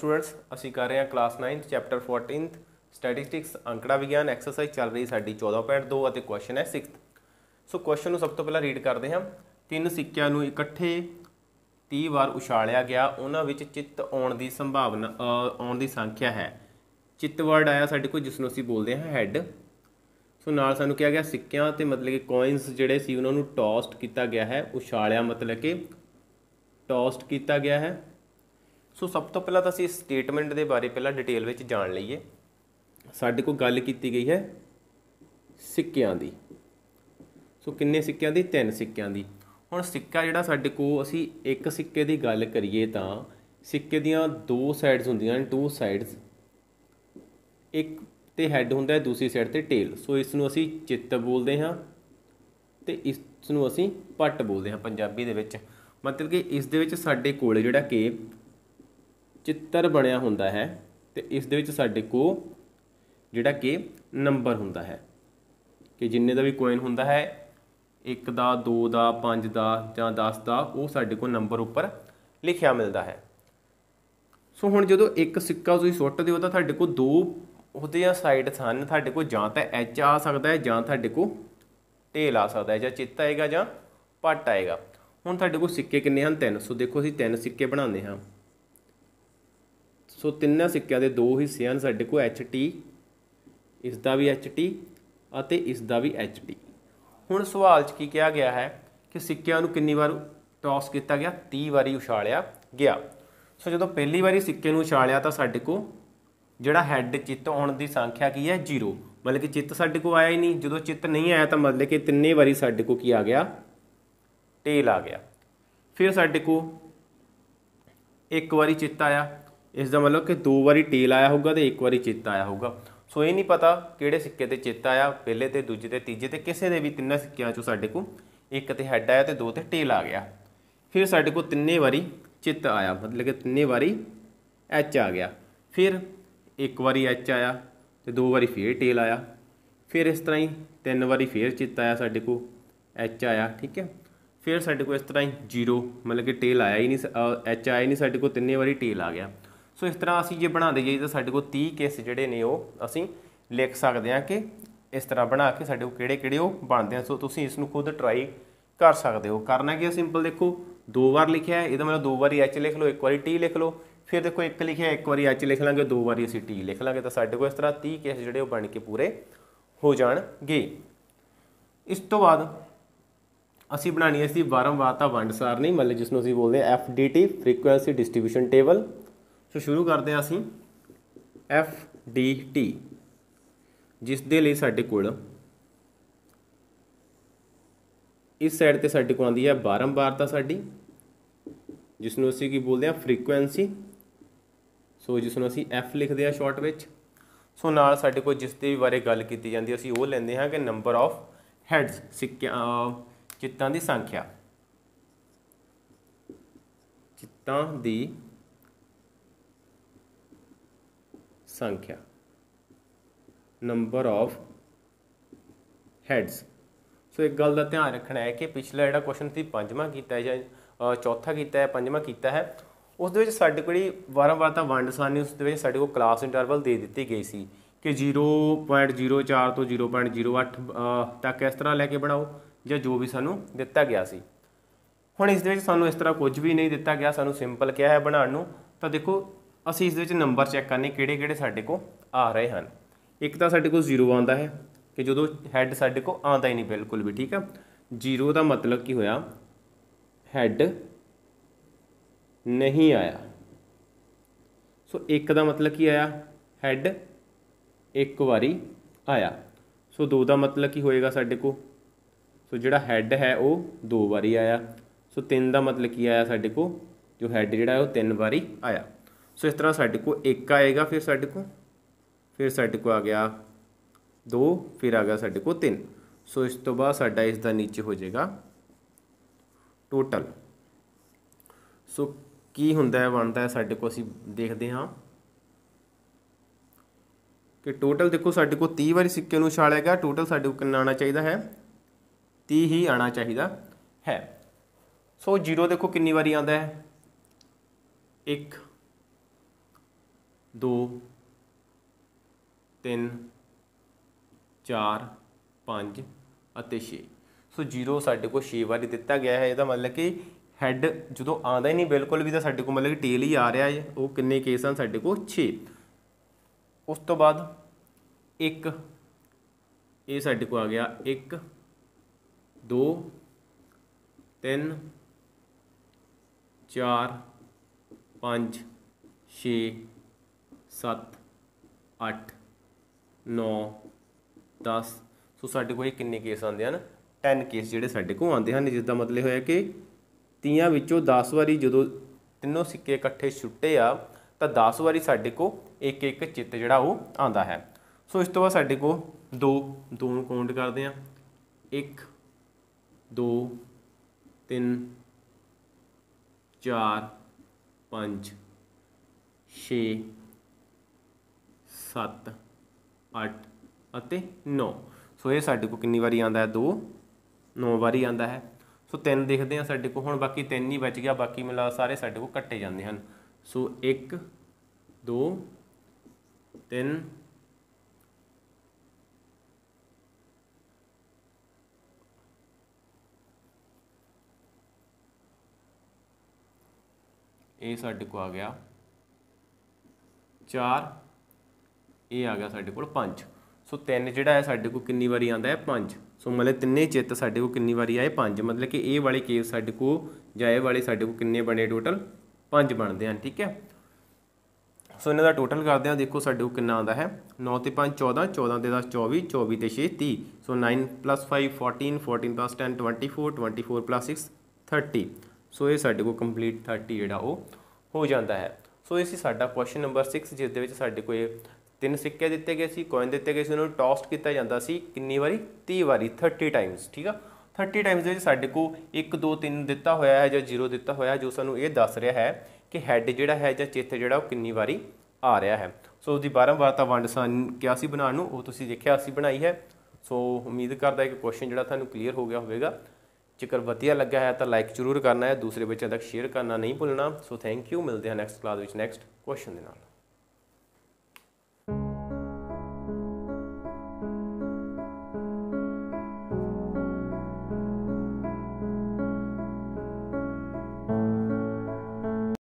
students ਅਸੀਂ ਕਰ ਰਹੇ ਹਾਂ class 9th chapter 14th statistics ਅੰਕੜਾ ਵਿਗਿਆਨ ਐਕਸਰਸਾਈਜ਼ ਚੱਲ ਰਹੀ ਸਾਡੀ 14.2 ਅਤੇ ਕੁਐਸਚਨ ਹੈ 6th ਸੋ ਕੁਐਸਚਨ ਨੂੰ ਸਭ ਤੋਂ ਪਹਿਲਾਂ ਰੀਡ ਕਰਦੇ ਹਾਂ ਤਿੰਨ ਸਿੱਕਿਆਂ ਨੂੰ ਇਕੱਠੇ 30 ਵਾਰ ਉਛਾਲਿਆ ਗਿਆ ਉਹਨਾਂ ਵਿੱਚ ਚਿੱਤ ਆਉਣ ਦੀ ਸੰਭਾਵਨਾ ਆਉਣ ਦੀ ਸੰਖਿਆ ਹੈ ਚਿੱਤ ਵਰਡ ਆਇਆ ਸਾਡੇ ਕੋਲ ਜਿਸ ਨੂੰ ਅਸੀਂ ਬੋਲਦੇ ਹਾਂ ਹੈਡ ਸੋ ਨਾਲ ਸਾਨੂੰ ਕਿਹਾ ਗਿਆ ਸਿੱਕਿਆਂ ਤੇ ਮਤਲਬ ਕਿ ਕੋਇਨਸ ਜਿਹੜੇ ਸੀ ਉਹਨਾਂ ਨੂੰ ਟੌਸਟ ਕੀਤਾ ਗਿਆ ਹੈ ਉਛਾਲਿਆ ਮਤਲਬ ਕਿ ਟੌਸਟ ਕੀਤਾ ਗਿਆ ਹੈ ਸੋ ਸਭ ਤੋਂ ਪਹਿਲਾਂ ਤਾਂ ਅਸੀਂ ਸਟੇਟਮੈਂਟ ਦੇ ਬਾਰੇ ਪਹਿਲਾਂ ਡਿਟੇਲ ਵਿੱਚ ਜਾਣ ਲਈਏ ਸਾਡੇ ਕੋਲ ਗੱਲ ਕੀਤੀ ਗਈ ਹੈ ਸਿੱਕਿਆਂ ਦੀ ਸੋ ਕਿੰਨੇ ਸਿੱਕਿਆਂ ਦੀ ਤਿੰਨ ਸਿੱਕਿਆਂ ਦੀ ਹੁਣ ਸਿੱਕਾ ਜਿਹੜਾ ਸਾਡੇ ਕੋਲ ਅਸੀਂ ਇੱਕ ਸਿੱਕੇ ਦੀ ਗੱਲ ਕਰੀਏ ਤਾਂ ਸਿੱਕੇ ਦੀਆਂ ਦੋ ਸਾਈਡਸ ਹੁੰਦੀਆਂ ਨੇ ਟੂ ਸਾਈਡਸ ਇੱਕ ਤੇ ਹੈੱਡ ਹੁੰਦਾ ਹੈ ਦੂਸਰੀ ਸਾਈਡ ਤੇ ਟੇਲ ਸੋ ਇਸ ਨੂੰ ਅਸੀਂ ਚਿੱਤ ਬੋਲਦੇ ਹਾਂ ਤੇ ਇਸ ਨੂੰ ਅਸੀਂ ਪੱਟ ਬੋਲਦੇ ਹਾਂ ਪੰਜਾਬੀ ਦੇ ਵਿੱਚ ਮਤਲਬ ਕਿ ਇਸ ਦੇ ਵਿੱਚ ਸਾਡੇ ਕੋਲ ਜਿਹੜਾ ਕਿ ਚਿੱਤਰ ਬਣਿਆ ਹੁੰਦਾ ਹੈ ਤੇ ਇਸ ਦੇ ਵਿੱਚ ਸਾਡੇ ਕੋ ਜਿਹੜਾ ਕਿ ਨੰਬਰ ਹੁੰਦਾ ਹੈ ਕਿ ਜਿੰਨੇ ਦਾ ਵੀ ਕੋਇਨ ਹੁੰਦਾ ਹੈ 1 ਦਾ 2 ਦਾ 5 ਦਾ ਜਾਂ 10 ਦਾ ਉਹ ਸਾਡੇ ਕੋ ਨੰਬਰ ਉੱਪਰ ਲਿਖਿਆ ਮਿਲਦਾ ਹੈ ਸੋ ਹੁਣ ਜਦੋਂ ਇੱਕ ਸਿੱਕਾ ਤੁਸੀਂ ਸੁੱਟਦੇ ਹੋ ਤਾਂ ਤੁਹਾਡੇ ਕੋ ਦੋ ਉਹਦੇ ਆ ਸਾਈਡ ਹਨ ਤੁਹਾਡੇ ਕੋ ਜਾਂ ਤਾਂ ਐਚ ਆ ਸਕਦਾ ਹੈ ਜਾਂ ਤੁਹਾਡੇ ਕੋ ਢੇਲ ਆ ਸਕਦਾ ਹੈ ਜਾਂ ਚਿੱਤ ਆਏਗਾ ਜਾਂ ਪੱਟ ਆਏਗਾ ਹੁਣ ਤੁਹਾਡੇ ਕੋ ਸਿੱਕੇ ਕਿੰਨੇ ਹਨ ਤਿੰਨ ਸੋ ਦੇਖੋ ਅਸੀਂ ਤਿੰਨ ਸਿੱਕੇ ਬਣਾਉਂਦੇ ਹਾਂ ਸੋ ਤਿੰਨਾਂ ਸਿੱਕਿਆਂ ਦੇ ਦੋ ਹਿੱਸੇ ਹਨ ਸਾਡੇ ਕੋਲ HT ਇਸ ਦਾ ਵੀ HT ਅਤੇ ਇਸ ਦਾ ਵੀ HT ਹੁਣ ਸਵਾਲ 'ਚ ਕੀ ਕਿਹਾ ਗਿਆ ਹੈ ਕਿ ਸਿੱਕਿਆਂ ਨੂੰ ਕਿੰਨੀ ਵਾਰ ਟਾਸ ਕੀਤਾ ਗਿਆ 30 ਵਾਰੀ ਉਛਾਲਿਆ ਗਿਆ ਸੋ ਜਦੋਂ ਪਹਿਲੀ ਵਾਰੀ ਸਿੱਕੇ ਨੂੰ ਉਛਾਲਿਆ ਤਾਂ ਸਾਡੇ ਕੋਲ ਜਿਹੜਾ ਹੈੱਡ ਚਿੱਤ ਆਉਣ ਦੀ ਸੰਖਿਆ ਕੀ ਹੈ 0 ਮਤਲਬ ਕਿ ਚਿੱਤ ਸਾਡੇ ਕੋਲ ਆਇਆ ਹੀ ਨਹੀਂ ਜਦੋਂ ਚਿੱਤ ਨਹੀਂ ਆਇਆ ਤਾਂ ਮਤਲਬ ਕਿ ਤਿੰਨੇ ਵਾਰੀ ਸਾਡੇ ਕੋਲ ਕੀ ਆ ਗਿਆ ਟੇਲ ਆ ਗਿਆ ਫਿਰ ਸਾਡੇ ਕੋਲ ਇੱਕ ਵਾਰੀ ਚਿੱਤ ਆਇਆ ਇਸ ਦਾ ਮਤਲਬ ਕਿ ਦੋ ਵਾਰੀ ਟੇਲ ਆਇਆ ਹੋਊਗਾ ਤੇ ਇੱਕ ਵਾਰੀ ਚਿੱਤ ਆਇਆ ਹੋਊਗਾ ਸੋ ਇਹ ਨਹੀਂ ਪਤਾ ਕਿਹੜੇ ਸਿੱਕੇ ਤੇ ਚਿੱਤ ਆਇਆ ਪਹਿਲੇ ਤੇ ਦੂਜੇ ਤੇ ਤੀਜੇ ਤੇ ਕਿਸੇ ਦੇ ਵੀ ਤਿੰਨਾਂ ਸਿੱਕਿਆਂ ਚੋਂ ਸਾਡੇ ਕੋਲ ਇੱਕ ਤੇ ਹੈੱਡ ਆਇਆ ਤੇ ਦੋ ਤੇ ਟੇਲ ਆ ਗਿਆ ਫਿਰ ਸਾਡੇ ਕੋਲ ਤਿੰਨੇ ਵਾਰੀ ਚਿੱਤ ਆਇਆ ਮਤਲਬ ਕਿ ਤਿੰਨੇ ਵਾਰੀ ਐਚ ਆ ਗਿਆ ਫਿਰ ਇੱਕ ਵਾਰੀ ਐਚ ਆਇਆ ਤੇ ਦੋ ਵਾਰੀ ਫੇਰ ਟੇਲ ਆਇਆ ਫਿਰ ਇਸ ਤਰ੍ਹਾਂ ਹੀ ਤਿੰਨ ਵਾਰੀ ਫੇਰ ਚਿੱਤ ਆਇਆ ਸਾਡੇ ਕੋਲ ਐਚ ਆਇਆ ਠੀਕ ਹੈ ਫਿਰ ਸਾਡੇ ਕੋਲ ਇਸ ਤਰ੍ਹਾਂ ਹੀ ਜ਼ੀਰੋ ਮਤਲਬ ਕਿ ਟੇਲ ਆਇਆ ਹੀ ਨਹੀਂ ਐਚ ਆਇਆ ਹੀ ਨਹੀਂ ਸਾਡੇ ਕੋਲ ਤਿੰਨੇ ਵਾਰੀ ਟੇਲ ਆ ਗਿਆ ਸੋ ਇਸ ਤਰ੍ਹਾਂ ਅਸੀਂ ਜੇ ਬਣਾਉਂਦੇ ਜਾਈਏ ਤਾਂ ਸਾਡੇ ਕੋਲ 30 ਕੇਸ ਜਿਹੜੇ ਨੇ ਉਹ ਅਸੀਂ ਲਿਖ ਸਕਦੇ ਹਾਂ ਕਿ ਇਸ ਤਰ੍ਹਾਂ ਬਣਾ ਕੇ ਸਾਡੇ ਕੋਲ ਕਿਹੜੇ ਕਿਹੜੇ ਉਹ ਬਣਦੇ ਆ ਸੋ ਤੁਸੀਂ ਇਸ ਨੂੰ ਖੁਦ ਟਰਾਈ ਕਰ ਸਕਦੇ ਹੋ ਕਰਨਾ ਕੀ ਹੈ ਸਿੰਪਲ ਦੇਖੋ ਦੋ ਵਾਰ ਲਿਖਿਆ ਇਹਦਾ ਮਤਲਬ ਦੋ ਵਾਰੀ ਐਚ ਲਿਖ ਲਓ ਇੱਕ ਵਾਰੀ ਟੀ ਲਿਖ ਲਓ ਫਿਰ ਦੇਖੋ ਇੱਕ ਲਿਖਿਆ ਇੱਕ ਵਾਰੀ ਐਚ ਲਿਖ ਲਾਂਗੇ ਦੋ ਵਾਰੀ ਅਸੀਂ ਟੀ ਲਿਖ ਲਾਂਗੇ ਤਾਂ ਸਾਡੇ ਕੋਲ ਇਸ ਤਰ੍ਹਾਂ 30 ਕੇਸ ਜਿਹੜੇ ਉਹ ਬਣ ਕੇ ਪੂਰੇ ਹੋ ਜਾਣਗੇ ਇਸ ਤੋਂ ਬਾਅਦ ਅਸੀਂ ਬਣਾਣੀ ਹੈ ਸੀ ਦੀ ਵਾਰੰਵਾਰਤਾ ਵੰਡ ਸਾਰਨੀ ਮਤਲਬ ਜਿਸ ਨੂੰ ਅਸੀਂ ਬੋਲਦੇ F D T frequency distribution table so ਸ਼ੁਰੂ ਕਰਦੇ ਹਾਂ ਅਸੀਂ ਐਫ ਡੀ ਟੀ ਜਿਸ ਦੇ ਲਈ ਸਾਡੇ ਕੋਲ ਇਸ ਸਾਈਡ ਤੇ ਸਾਡੇ ਕੋਲ ਆਂਦੀ ਹੈ ਬਾਰੰਬਾਰਤਾ ਸਾਡੀ ਜਿਸ ਨੂੰ ਅਸੀਂ ਕੀ ਬੋਲਦੇ ਹਾਂ ਫ੍ਰੀਕੁਐਂਸੀ ਸੋ ਜਿਸ ਨੂੰ ਅਸੀਂ ਐਫ ਲਿਖਦੇ ਹਾਂ ਸ਼ਾਰਟ ਵਿੱਚ ਸੋ ਨਾਲ ਸਾਡੇ ਕੋਲ ਜਿਸ ਦੇ ਬਾਰੇ ਗੱਲ ਕੀਤੀ ਜਾਂਦੀ ਅਸੀਂ ਉਹ ਲੈਂਦੇ ਹਾਂ ਕਿ ਨੰਬਰ ਆਫ ਹੈਡਸ ਸਿੱਕਿਆਂ ਚਿੱਤਾਂ ਦੀ ਸੰਖਿਆ ਚਿੱਤਾਂ ਦੀ ਸੰਖਿਆ ਨੰਬਰ ਆਫ ਹੈਡਸ ਸੋ ਇੱਕ ਗੱਲ ਦਾ ਧਿਆਨ ਰੱਖਣਾ ਹੈ ਕਿ ਪਿਛਲਾ ਜਿਹੜਾ ਕੁਐਸਚਨ ਸੀ ਪੰਜਵਾਂ ਕੀਤਾ ਹੈ ਜਾਂ ਚੌਥਾ ਕੀਤਾ ਹੈ ਪੰਜਵਾਂ ਕੀਤਾ ਹੈ ਉਸ ਦੇ ਵਿੱਚ ਸਾਡੇ ਕੋਲ ਵਾਰੰਵਾਰ ਤਾਂ ਵੰਡ ਸਾਨੀ ਉਸ ਦੇ ਵਿੱਚ ਸਾਡੇ ਕੋਲ ਕਲਾਸ ਇੰਟਰਵਲ ਦੇ ਦਿੱਤੀ ਗਈ ਸੀ ਕਿ 0.04 ਤੋਂ 0.08 ਤੱਕ ਇਸ ਤਰ੍ਹਾਂ ਲੈ ਕੇ ਬਣਾਓ ਜਾਂ ਜੋ ਵੀ ਸਾਨੂੰ ਦਿੱਤਾ ਗਿਆ ਸੀ ਹੁਣ ਇਸ ਦੇ ਵਿੱਚ ਸਾਨੂੰ ਇਸ ਤਰ੍ਹਾਂ ਕੁਝ ਵੀ ਨਹੀਂ ਦਿੱਤਾ ਗਿਆ ਸਾਨੂੰ ਸਿੰਪਲ ਕਿਹਾ ਹੈ ਬਣਾਉਣ ਨੂੰ ਤਾਂ ਦੇਖੋ ਅਸੀਂ ਇਸ ਦੇ ਵਿੱਚ ਨੰਬਰ ਚੈੱਕ ਕਰਨੇ ਕਿਹੜੇ ਕਿਹੜੇ ਸਾਡੇ ਕੋ ਆ ਰਹੇ ਹਨ ਇੱਕ ਤਾਂ ਸਾਡੇ ਕੋ 0 ਆਉਂਦਾ ਹੈ ਕਿ ਜਦੋਂ ਹੈੱਡ ਸਾਡੇ ਕੋ ਆਉਂਦਾ ਹੀ ਨਹੀਂ ਬਿਲਕੁਲ ਵੀ ਠੀਕ ਆ 0 ਦਾ ਮਤਲਬ ਕੀ ਹੋਇਆ ਹੈੱਡ ਨਹੀਂ ਆਇਆ ਸੋ 1 ਦਾ ਮਤਲਬ ਕੀ ਆਇਆ ਹੈੱਡ ਇੱਕ ਵਾਰੀ ਆਇਆ ਸੋ 2 ਦਾ ਮਤਲਬ ਕੀ ਹੋਏਗਾ ਸਾਡੇ ਕੋ ਸੋ ਜਿਹੜਾ ਹੈੱਡ ਹੈ ਉਹ ਦੋ ਵਾਰੀ ਆਇਆ ਸੋ 3 ਦਾ ਮਤਲਬ ਕੀ ਆਇਆ ਸਾਡੇ ਕੋ ਜੋ ਹੈੱਡ ਜਿਹੜਾ ਉਹ ਤਿੰਨ ਵਾਰੀ ਆਇਆ ਸੋ ਇਸ ਤਰ੍ਹਾਂ ਸਾਡੇ ਕੋ 1 ਆਏਗਾ ਫਿਰ ਸਾਡੇ ਕੋ ਫਿਰ ਸਾਡੇ ਕੋ ਆ ਗਿਆ 2 ਫਿਰ ਆ ਗਿਆ ਸਾਡੇ ਕੋ 3 ਸੋ ਇਸ ਤੋਂ ਬਾਅਦ ਸਾਡਾ ਇਸ ਦਾ ਨੀਚੇ ਹੋ ਜਾਏਗਾ ਟੋਟਲ ਸੋ ਕੀ ਹੁੰਦਾ ਹੈ ਬਣਦਾ ਹੈ ਸਾਡੇ ਕੋ ਅਸੀਂ ਦੇਖਦੇ ਹਾਂ ਕਿ ਟੋਟਲ ਦੇਖੋ ਸਾਡੇ ਕੋ 30 ਵਾਰੀ ਸਿੱਕੇ ਨੂੰ ਛਾਲਿਆ ਟੋਟਲ ਸਾਡੇ ਕੋ ਕਿੰਨਾ ਆਣਾ ਚਾਹੀਦਾ ਹੈ 30 ਹੀ ਆਣਾ ਚਾਹੀਦਾ ਹੈ ਸੋ 0 ਦੇਖੋ ਕਿੰਨੀ ਵਾਰੀ ਆਉਂਦਾ ਹੈ 1 ਦੋ ਤਿੰਨ ਚਾਰ ਪੰਜ ਅਤੇ 6 ਸੋ 0 ਸਾਡੇ ਕੋਲ 6 ਵਾਰੀ ਦਿੱਤਾ ਗਿਆ ਹੈ ਇਹਦਾ ਮਤਲਬ ਕਿ ਹੈਡ ਜਦੋਂ ਆਂਦਾ ਹੀ ਨਹੀਂ ਬਿਲਕੁਲ ਵੀ ਤਾਂ ਸਾਡੇ ਕੋਲ ਮਤਲਬ ਕਿ ਟੇਲ ਹੀ ਆ ਰਿਹਾ ਹੈ ਉਹ ਕਿੰਨੇ ਕੇਸ ਹਨ ਸਾਡੇ ਕੋਲ 6 ਉਸ ਤੋਂ ਬਾਅਦ 1 ਇਹ ਸਾਡੇ ਕੋਲ ਆ ਗਿਆ 1 2 3 4 5 6 7 8 9 10 ਸੋ ਸਾਡੇ ਕੋਲ ਇਹ ਕਿੰਨੇ ਕੇਸ ਆਉਂਦੇ ਹਨ 10 ਕੇਸ ਜਿਹੜੇ ਸਾਡੇ ਕੋਲ ਆਉਂਦੇ ਹਨ ਜਿਸ ਦਾ ਮਤਲਬ ਹੋਇਆ ਕਿ ਤੀਆਂ ਵਿੱਚੋਂ 10 ਵਾਰੀ ਜਦੋਂ ਤਿੰਨੋਂ ਸਿੱਕੇ ਇਕੱਠੇ ਛੁੱਟੇ ਆ ਤਾਂ 10 ਵਾਰੀ ਸਾਡੇ ਕੋਲ ਇੱਕ ਇੱਕ ਚਿੱਤ ਜਿਹੜਾ ਉਹ ਆਂਦਾ ਹੈ ਸੋ ਇਸ ਤੋਂ ਬਾਅਦ ਸਾਡੇ ਕੋਲ ਦੋ ਦੋ ਨੂੰ ਕਾਊਂਟ ਕਰਦੇ ਆ 1 2 3 4 5 6 7 8 ਅਤੇ 9 ਸੋ ਇਹ ਸਾਡੇ ਕੋ ਕਿੰਨੀ ਵਾਰੀ ਆਂਦਾ ਹੈ 2 9 ਵਾਰੀ ਆਂਦਾ ਹੈ ਸੋ 3 ਦੇਖਦੇ ਆ ਸਾਡੇ ਕੋ ਹੁਣ ਬਾਕੀ 3 ਹੀ ਬਚ ਗਿਆ ਬਾਕੀ ਮਿਲਾ ਸਾਰੇ ਸਾਡੇ ਕੋ ਕੱਟੇ ਜਾਂਦੇ ਹਨ ਸੋ 1 2 3 ਇਹ ਸਾਡੇ ਕੋ ਆ ਗਿਆ 4 ਇਹ ਆ ਗਿਆ ਸਾਡੇ ਕੋਲ 5 ਸੋ 3 ਜਿਹੜਾ ਹੈ ਸਾਡੇ ਕੋਲ ਕਿੰਨੀ ਵਾਰੀ ਆਂਦਾ ਹੈ 5 ਸੋ ਮਤਲਬ ਤਿੰਨੇ ਚਿੱਤ ਸਾਡੇ ਕੋਲ ਕਿੰਨੀ ਵਾਰੀ ਆਏ 5 ਮਤਲਬ ਕਿ ਇਹ ਵਾਲੇ ਕੇਸ ਸਾਡੇ ਕੋਲ ਜਾਂ ਇਹ ਵਾਲੇ ਸਾਡੇ ਕੋਲ ਕਿੰਨੇ ਬਣੇ ਟੋਟਲ 5 ਬਣਦੇ ਹਨ ਠੀਕ ਹੈ ਸੋ ਇਹਨਾਂ ਦਾ ਟੋਟਲ ਕਰਦੇ ਹਾਂ ਦੇਖੋ ਸਾਡੇ ਕੋਲ ਕਿੰਨਾ ਆਉਂਦਾ ਹੈ 9 ਤੇ 5 14 14 ਤੇ 10 24 24 ਤੇ 6 30 ਸੋ 9 5 14 14 10 24 24 6 30 ਸੋ ਇਹ ਸਾਡੇ ਕੋਲ ਕੰਪਲੀਟ 30 ਜਿਹੜਾ ਉਹ ਹੋ ਜਾਂਦਾ ਹੈ ਸੋ ਇਹ ਸੀ ਸਾਡਾ ਕੁਐਸਚਨ ਨੰਬਰ 6 ਜਿਸ ਦੇ ਵਿੱਚ ਸਾਡੇ ਕੋਲ ਤਿੰਨ ਸਿੱਕੇ ਦਿੱਤੇ ਗਏ ਸੀ ਕੋਇਨ ਦਿੱਤੇ ਗਏ ਸੀ ਉਹਨਾਂ ਨੂੰ ਟੌਸਟ ਕੀਤਾ ਜਾਂਦਾ ਸੀ ਕਿੰਨੀ ਵਾਰੀ 30 ਵਾਰੀ 30 ਟਾਈਮਸ ਠੀਕ ਆ 30 ਟਾਈਮਸ ਦੇ ਵਿੱਚ ਸਾਡੇ ਕੋਲ 1 2 3 ਦਿੱਤਾ ਹੋਇਆ ਹੈ ਜਾਂ 0 ਦਿੱਤਾ ਹੋਇਆ ਜੋ ਸਾਨੂੰ ਇਹ ਦੱਸ ਰਿਹਾ ਹੈ ਕਿ ਹੈੱਡ ਜਿਹੜਾ ਹੈ ਜਾਂ ਚਿੱਤ ਜਿਹੜਾ ਉਹ ਕਿੰਨੀ ਵਾਰੀ ਆ ਰਿਹਾ ਹੈ ਸੋ ਦੀ ਬਾਰੰਬਾਰਤਾ ਵੰਡ ਸਾਨ ਕਿਹਾ ਸੀ ਬਣਾਉਣ ਨੂੰ ਉਹ ਤੁਸੀਂ ਦੇਖਿਆ ਅਸੀਂ ਬਣਾਈ ਹੈ ਸੋ ਉਮੀਦ ਕਰਦਾ ਕਿ ਕੁਐਸਚਨ ਜਿਹੜਾ ਤੁਹਾਨੂੰ ਕਲੀਅਰ ਹੋ ਗਿਆ ਹੋਵੇਗਾ ਜੇਕਰ ਵਧੀਆ ਲੱਗਾ ਹੈ ਤਾਂ ਲਾਈਕ ਜ਼ਰੂਰ ਕਰਨਾ ਹੈ ਦੂਸਰੇ ਬੱਚਿਆਂ ਤੱਕ ਸ਼ੇਅਰ ਕਰਨਾ ਨਹੀਂ ਭੁੱਲਣਾ ਸੋ ਥੈਂਕ ਯੂ ਮਿਲਦੇ ਹਾਂ ਨੈਕਸਟ ਕਲਾਸ ਵਿੱਚ ਨੈਕਸਟ ਕੁਐਸਚਨ ਦੇ ਨਾਲ